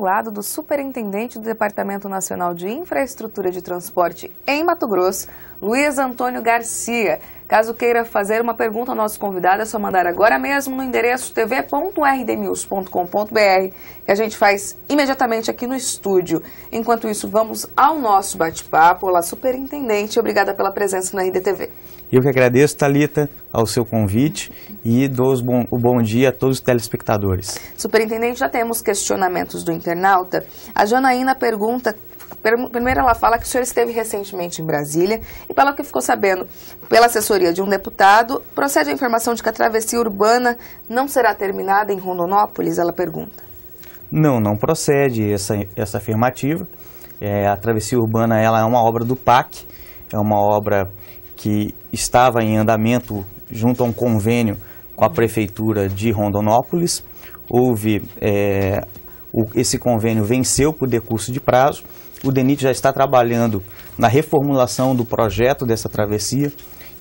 lado do superintendente do Departamento Nacional de Infraestrutura de Transporte em Mato Grosso, Luiz Antônio Garcia. Caso queira fazer uma pergunta ao nosso convidado, é só mandar agora mesmo no endereço tv.rdnews.com.br, que a gente faz imediatamente aqui no estúdio. Enquanto isso, vamos ao nosso bate-papo. Olá, superintendente, obrigada pela presença na RDTV. Eu que agradeço, Talita, ao seu convite e dou bom, o bom dia a todos os telespectadores. Superintendente, já temos questionamentos do internauta. A Janaína pergunta Primeiro, ela fala que o senhor esteve recentemente em Brasília e, pelo que ficou sabendo pela assessoria de um deputado, procede a informação de que a travessia urbana não será terminada em Rondonópolis? Ela pergunta. Não, não procede essa, essa afirmativa. É, a travessia urbana ela é uma obra do PAC, é uma obra que estava em andamento junto a um convênio com a prefeitura de Rondonópolis. Houve é, o, esse convênio venceu por decurso de prazo. O DENIT já está trabalhando na reformulação do projeto dessa travessia,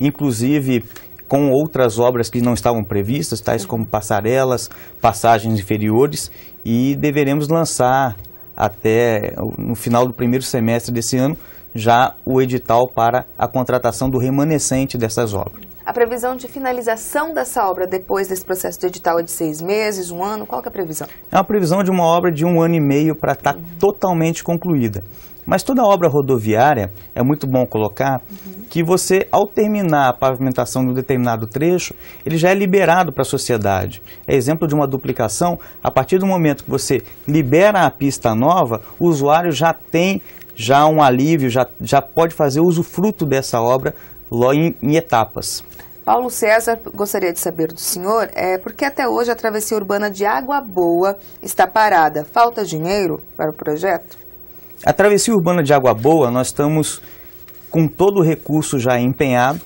inclusive com outras obras que não estavam previstas, tais como passarelas, passagens inferiores, e deveremos lançar até no final do primeiro semestre desse ano já o edital para a contratação do remanescente dessas obras. A previsão de finalização dessa obra depois desse processo de edital é de seis meses, um ano? Qual que é a previsão? É uma previsão de uma obra de um ano e meio para estar tá uhum. totalmente concluída. Mas toda obra rodoviária, é muito bom colocar, uhum. que você, ao terminar a pavimentação de um determinado trecho, ele já é liberado para a sociedade. É exemplo de uma duplicação, a partir do momento que você libera a pista nova, o usuário já tem já um alívio, já, já pode fazer uso fruto dessa obra em, em etapas. Paulo César gostaria de saber do senhor é porque até hoje a travessia urbana de Água Boa está parada. Falta dinheiro para o projeto? A travessia urbana de Água Boa nós estamos com todo o recurso já empenhado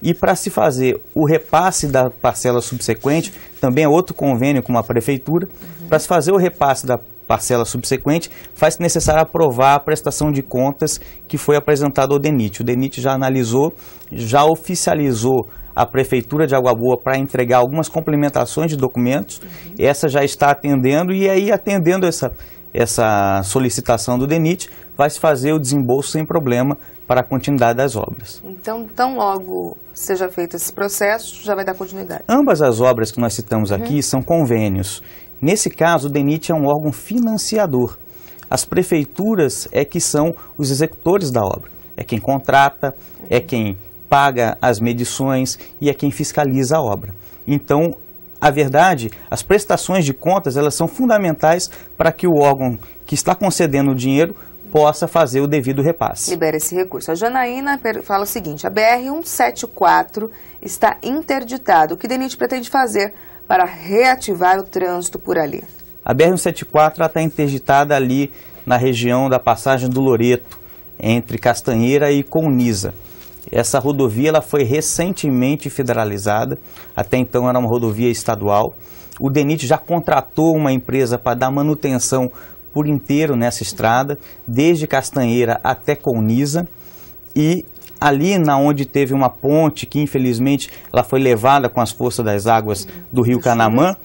e para se fazer o repasse da parcela subsequente, também é outro convênio com a prefeitura, uhum. para se fazer o repasse da parcela subsequente, faz necessário aprovar a prestação de contas que foi apresentada ao DENIT. O DENIT já analisou, já oficializou a Prefeitura de Água Boa para entregar algumas complementações de documentos. Uhum. Essa já está atendendo e aí atendendo essa essa solicitação do DENIT, vai se fazer o desembolso sem problema para a continuidade das obras. Então, tão logo seja feito esse processo, já vai dar continuidade? Ambas as obras que nós citamos aqui uhum. são convênios. Nesse caso, o DENIT é um órgão financiador. As prefeituras é que são os executores da obra. É quem contrata, é uhum. é quem paga as medições e é quem fiscaliza a obra. Então, a verdade, as prestações de contas, elas são fundamentais para que o órgão que está concedendo o dinheiro possa fazer o devido repasse. Libera esse recurso. A Janaína fala o seguinte, a BR-174 está interditada. O que o DENIT pretende fazer para reativar o trânsito por ali? A BR-174 está interditada ali na região da passagem do Loreto, entre Castanheira e Coniza. Essa rodovia ela foi recentemente federalizada, até então era uma rodovia estadual. O DENIT já contratou uma empresa para dar manutenção por inteiro nessa estrada, desde Castanheira até Colnisa. E ali na onde teve uma ponte que infelizmente ela foi levada com as forças das águas do rio Canamã,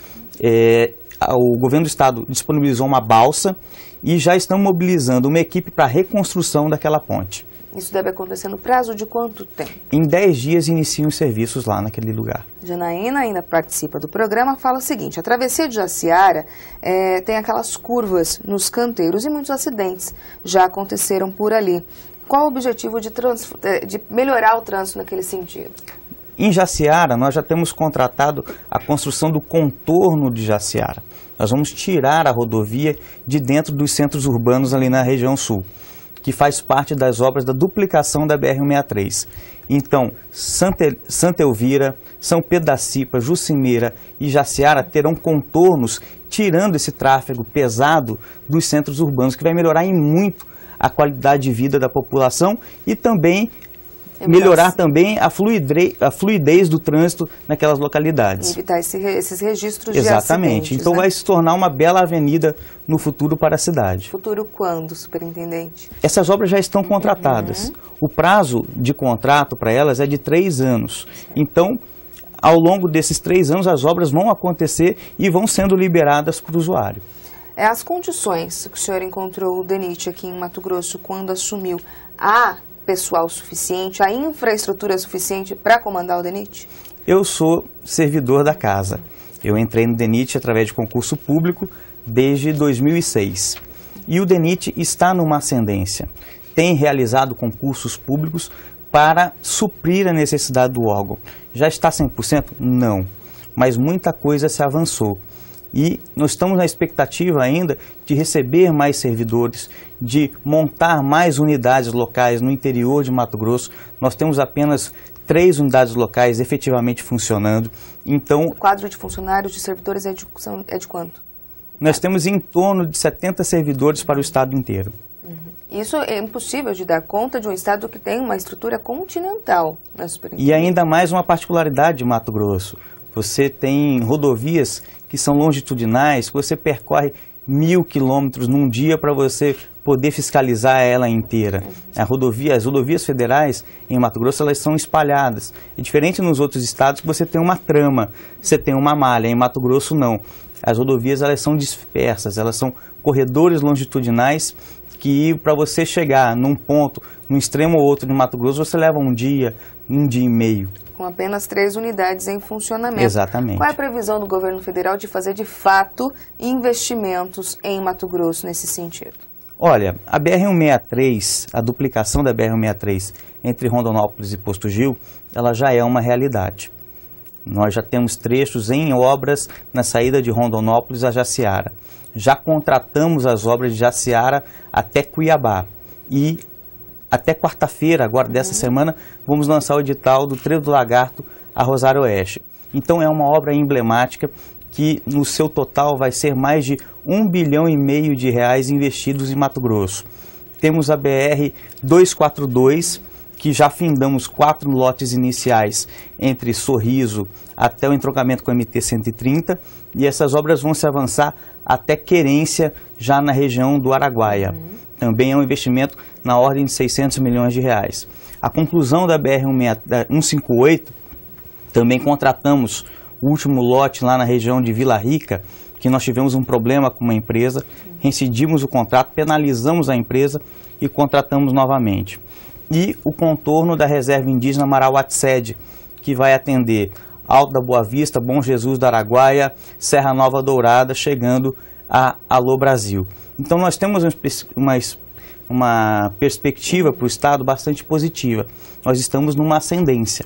é, o governo do estado disponibilizou uma balsa e já estão mobilizando uma equipe para a reconstrução daquela ponte. Isso deve acontecer no prazo de quanto tempo? Em 10 dias iniciam os serviços lá naquele lugar. Janaína ainda participa do programa, fala o seguinte, a travessia de Jaciara é, tem aquelas curvas nos canteiros e muitos acidentes já aconteceram por ali. Qual o objetivo de, é, de melhorar o trânsito naquele sentido? Em Jaciara, nós já temos contratado a construção do contorno de Jaciara. Nós vamos tirar a rodovia de dentro dos centros urbanos ali na região sul que faz parte das obras da duplicação da BR-163. Então, Santa, Santa Elvira, São Pedro da Cipa, Jucimeira e Jaciara terão contornos tirando esse tráfego pesado dos centros urbanos, que vai melhorar em muito a qualidade de vida da população e também é melhorar esse... também a fluidez, a fluidez do trânsito naquelas localidades. E evitar esse, esses registros Exatamente. de Exatamente. Então né? vai se tornar uma bela avenida no futuro para a cidade. Futuro quando, superintendente? Essas obras já estão contratadas. Uhum. O prazo de contrato para elas é de três anos. Certo. Então, ao longo desses três anos, as obras vão acontecer e vão sendo liberadas para o usuário. É, as condições que o senhor encontrou o DENIT aqui em Mato Grosso quando assumiu, há pessoal suficiente, a infraestrutura é suficiente para comandar o DENIT? Eu sou servidor da casa. Eu entrei no DENIT através de concurso público desde 2006. E o DENIT está numa ascendência. Tem realizado concursos públicos para suprir a necessidade do órgão. Já está 100%? Não. Mas muita coisa se avançou. E nós estamos na expectativa ainda de receber mais servidores, de montar mais unidades locais no interior de Mato Grosso. Nós temos apenas três unidades locais efetivamente funcionando. Então, o quadro de funcionários de servidores é de, são, é de quanto? Nós temos em torno de 70 servidores para o estado inteiro. Uhum. Isso é impossível de dar conta de um estado que tem uma estrutura continental na E ainda mais uma particularidade de Mato Grosso você tem rodovias que são longitudinais, que você percorre mil quilômetros num dia para você poder fiscalizar ela inteira. A rodovia, as rodovias federais em Mato Grosso elas são espalhadas. E diferente nos outros estados que você tem uma trama, você tem uma malha. Em Mato Grosso não. As rodovias elas são dispersas, elas são corredores longitudinais que para você chegar num ponto, num extremo ou outro de Mato Grosso, você leva um dia, um dia e meio com apenas três unidades em funcionamento. Exatamente. Qual é a previsão do governo federal de fazer de fato investimentos em Mato Grosso nesse sentido? Olha, a BR-163, a duplicação da BR-163 entre Rondonópolis e Posto Gil, ela já é uma realidade. Nós já temos trechos em obras na saída de Rondonópolis a Jaciara. Já contratamos as obras de Jaciara até Cuiabá. E até quarta-feira, agora dessa uhum. semana, vamos lançar o edital do Trevo do Lagarto a Rosário Oeste. Então é uma obra emblemática que no seu total vai ser mais de um bilhão e meio de reais investidos em Mato Grosso. Temos a BR 242, que já findamos quatro lotes iniciais entre Sorriso até o entroncamento com a MT-130 e essas obras vão se avançar até Querência, já na região do Araguaia. Uhum também é um investimento na ordem de 600 milhões de reais. A conclusão da BR-158, também contratamos o último lote lá na região de Vila Rica, que nós tivemos um problema com uma empresa, reincidimos o contrato, penalizamos a empresa e contratamos novamente. E o contorno da reserva indígena Marauatsede, que vai atender Alto da Boa Vista, Bom Jesus da Araguaia, Serra Nova Dourada, chegando a Alô Brasil. Então nós temos uma, uma perspectiva para o Estado bastante positiva. Nós estamos numa ascendência.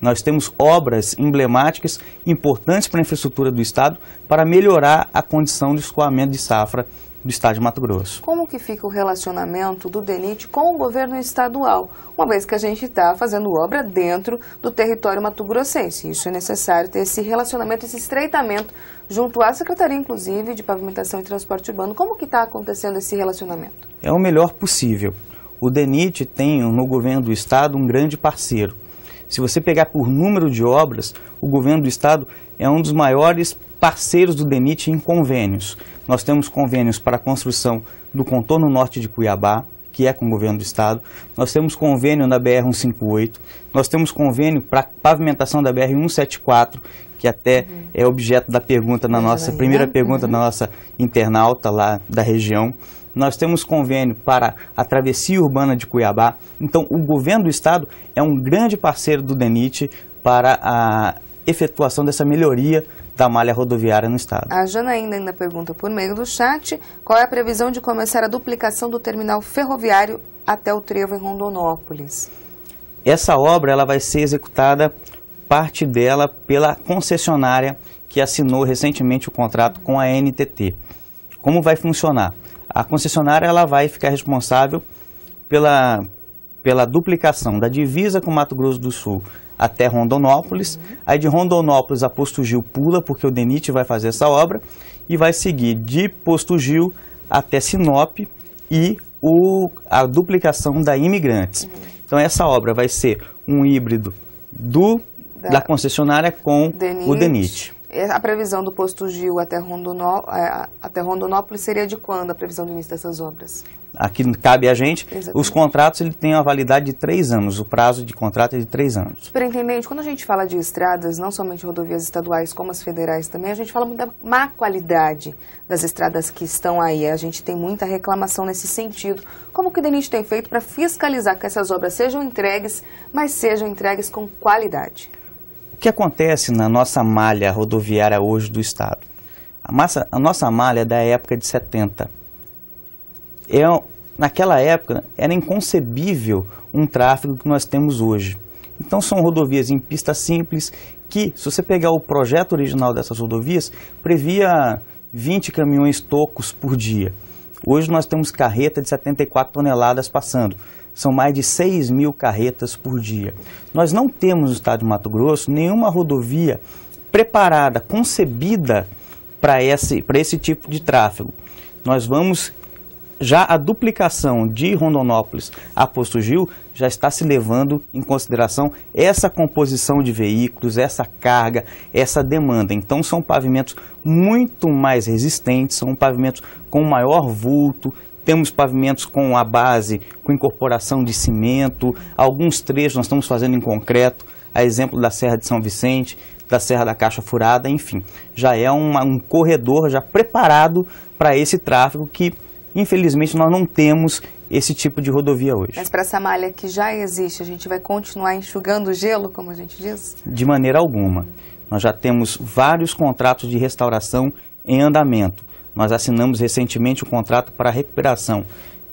Nós temos obras emblemáticas importantes para a infraestrutura do Estado para melhorar a condição de escoamento de safra do estado de Mato Grosso. Como que fica o relacionamento do DENIT com o governo estadual, uma vez que a gente está fazendo obra dentro do território mato-grossense? Isso é necessário ter esse relacionamento, esse estreitamento junto à Secretaria, inclusive, de Pavimentação e Transporte Urbano. Como que está acontecendo esse relacionamento? É o melhor possível. O DENIT tem no governo do estado um grande parceiro se você pegar por número de obras, o governo do estado é um dos maiores parceiros do DENIT em convênios. Nós temos convênios para a construção do contorno norte de Cuiabá, que é com o governo do estado. Nós temos convênio na BR-158, nós temos convênio para pavimentação da BR-174, que até uhum. é objeto da pergunta na nossa, primeira pergunta uhum. na nossa internauta lá da região nós temos convênio para a travessia urbana de Cuiabá. Então, o governo do estado é um grande parceiro do DENIT para a efetuação dessa melhoria da malha rodoviária no estado. A Janaína ainda pergunta por meio do chat qual é a previsão de começar a duplicação do terminal ferroviário até o trevo em Rondonópolis. Essa obra ela vai ser executada parte dela pela concessionária que assinou recentemente o contrato com a NTT. Como vai funcionar? a concessionária ela vai ficar responsável pela, pela duplicação da divisa com Mato Grosso do Sul até Rondonópolis, uhum. aí de Rondonópolis a Posto Gil pula, porque o DENIT vai fazer essa obra, e vai seguir de Posto Gil até Sinop e o, a duplicação da Imigrantes. Uhum. Então essa obra vai ser um híbrido do, da, da concessionária com DENIT. o DENIT. É, a previsão do posto Gil até, Rondonó, é, até Rondonópolis seria de quando a previsão do início dessas obras? Aqui cabe a gente. Exatamente. Os contratos ele tem a validade de três anos, o prazo de contrato é de três anos. Superintendente, quando a gente fala de estradas, não somente rodovias estaduais como as federais também, a gente fala muito da má qualidade das estradas que estão aí. A gente tem muita reclamação nesse sentido. Como que o DENIT tem feito para fiscalizar que essas obras sejam entregues, mas sejam entregues com qualidade? O que acontece na nossa malha rodoviária hoje do Estado? A, massa, a nossa malha é da época de 70. É, naquela época era inconcebível um tráfego que nós temos hoje. Então são rodovias em pista simples que, se você pegar o projeto original dessas rodovias, previa 20 caminhões tocos por dia. Hoje nós temos carreta de 74 toneladas passando. São mais de 6 mil carretas por dia. Nós não temos no estado de Mato Grosso nenhuma rodovia preparada, concebida para esse, esse tipo de tráfego. Nós vamos já a duplicação de Rondonópolis a Posto Gil já está se levando em consideração essa composição de veículos, essa carga, essa demanda. Então são pavimentos muito mais resistentes, são pavimentos com maior vulto, temos pavimentos com a base, com incorporação de cimento, alguns trechos nós estamos fazendo em concreto, a exemplo da Serra de São Vicente, da Serra da Caixa Furada, enfim. Já é uma, um corredor já preparado para esse tráfego que Infelizmente, nós não temos esse tipo de rodovia hoje. Mas para essa malha que já existe, a gente vai continuar enxugando o gelo, como a gente diz? De maneira alguma. Nós já temos vários contratos de restauração em andamento. Nós assinamos recentemente o um contrato para a recuperação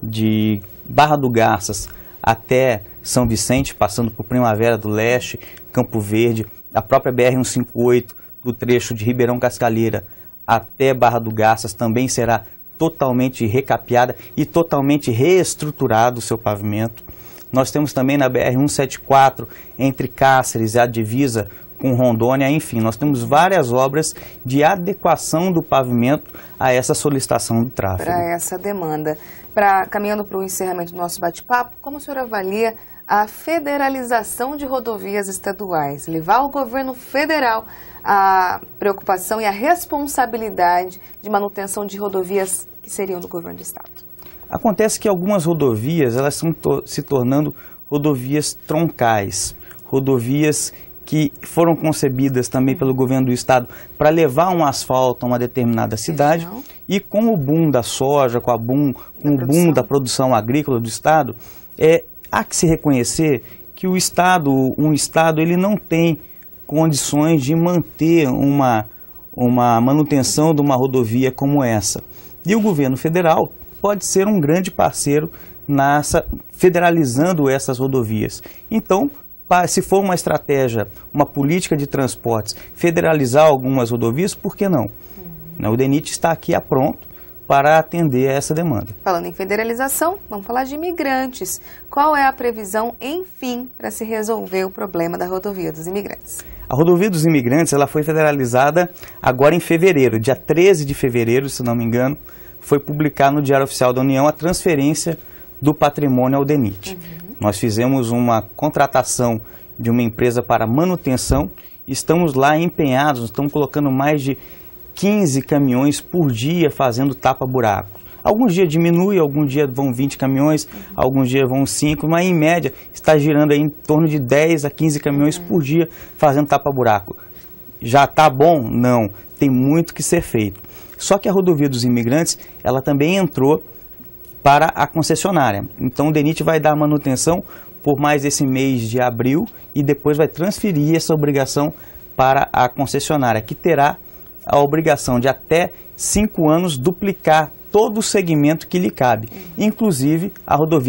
de Barra do Garças até São Vicente, passando por Primavera do Leste, Campo Verde, a própria BR-158, do trecho de Ribeirão Cascaleira até Barra do Garças também será totalmente recapeada e totalmente reestruturado o seu pavimento. Nós temos também na BR-174, entre Cáceres e a divisa com Rondônia, enfim, nós temos várias obras de adequação do pavimento a essa solicitação do tráfego. Para essa demanda. Pra, caminhando para o encerramento do nosso bate-papo, como o senhor avalia a federalização de rodovias estaduais, levar ao governo federal a preocupação e a responsabilidade de manutenção de rodovias que seriam do governo do estado. Acontece que algumas rodovias elas estão to se tornando rodovias troncais, rodovias que foram concebidas também pelo governo do estado para levar um asfalto a uma determinada cidade e com o boom da soja, com a boom, com o boom da produção agrícola do estado, é Há que se reconhecer que o Estado, um Estado, ele não tem condições de manter uma, uma manutenção de uma rodovia como essa. E o governo federal pode ser um grande parceiro nessa, federalizando essas rodovias. Então, se for uma estratégia, uma política de transportes, federalizar algumas rodovias, por que não? Uhum. Né, o DENIT está aqui a pronto para atender a essa demanda. Falando em federalização, vamos falar de imigrantes. Qual é a previsão, enfim, para se resolver o problema da rodovia dos imigrantes? A rodovia dos imigrantes ela foi federalizada agora em fevereiro, dia 13 de fevereiro, se não me engano, foi publicada no Diário Oficial da União a transferência do patrimônio ao DENIT. Uhum. Nós fizemos uma contratação de uma empresa para manutenção, estamos lá empenhados, estamos colocando mais de 15 caminhões por dia fazendo tapa-buraco. Alguns dias diminui, alguns dias vão 20 caminhões, uhum. alguns dias vão 5, mas em média está girando aí em torno de 10 a 15 caminhões uhum. por dia fazendo tapa-buraco. Já está bom? Não. Tem muito que ser feito. Só que a rodovia dos imigrantes, ela também entrou para a concessionária. Então o DENIT vai dar manutenção por mais esse mês de abril e depois vai transferir essa obrigação para a concessionária, que terá a obrigação de até cinco anos duplicar todo o segmento que lhe cabe, inclusive a rodovia.